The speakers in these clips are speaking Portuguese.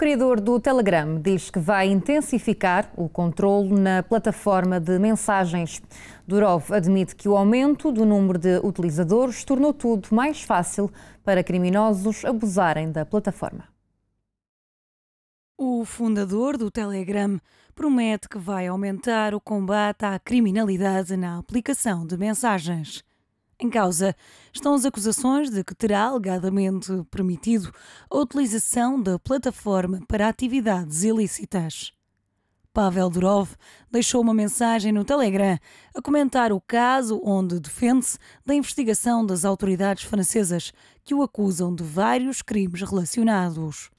criador do Telegram diz que vai intensificar o controle na plataforma de mensagens. Durov admite que o aumento do número de utilizadores tornou tudo mais fácil para criminosos abusarem da plataforma. O fundador do Telegram promete que vai aumentar o combate à criminalidade na aplicação de mensagens. Em causa estão as acusações de que terá alegadamente permitido a utilização da plataforma para atividades ilícitas. Pavel Durov deixou uma mensagem no Telegram a comentar o caso, onde defende-se da investigação das autoridades francesas que o acusam de vários crimes relacionados.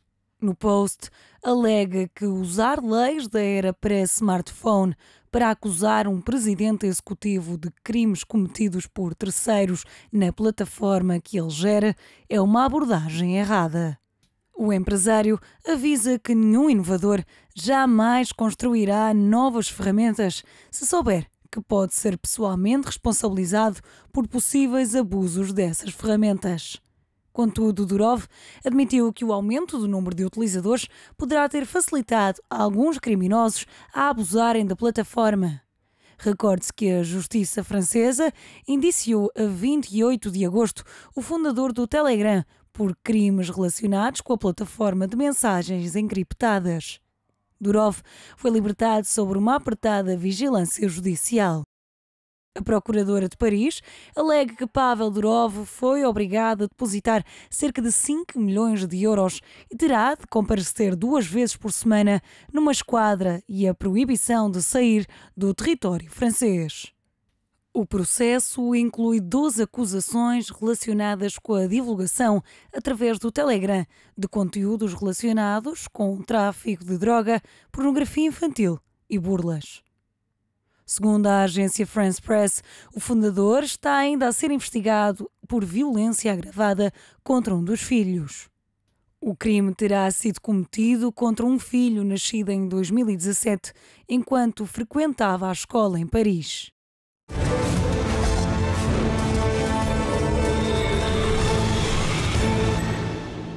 No post, alega que usar leis da era pré-smartphone para acusar um presidente executivo de crimes cometidos por terceiros na plataforma que ele gera é uma abordagem errada. O empresário avisa que nenhum inovador jamais construirá novas ferramentas se souber que pode ser pessoalmente responsabilizado por possíveis abusos dessas ferramentas. Contudo, Durov admitiu que o aumento do número de utilizadores poderá ter facilitado a alguns criminosos a abusarem da plataforma. Recorde-se que a justiça francesa indiciou a 28 de agosto o fundador do Telegram por crimes relacionados com a plataforma de mensagens encriptadas. Durov foi libertado sob uma apertada vigilância judicial. A procuradora de Paris alega que Pavel Durov foi obrigado a depositar cerca de 5 milhões de euros e terá de comparecer duas vezes por semana numa esquadra e a proibição de sair do território francês. O processo inclui 12 acusações relacionadas com a divulgação, através do Telegram, de conteúdos relacionados com o tráfico de droga, pornografia infantil e burlas. Segundo a agência France Press, o fundador está ainda a ser investigado por violência agravada contra um dos filhos. O crime terá sido cometido contra um filho nascido em 2017, enquanto frequentava a escola em Paris.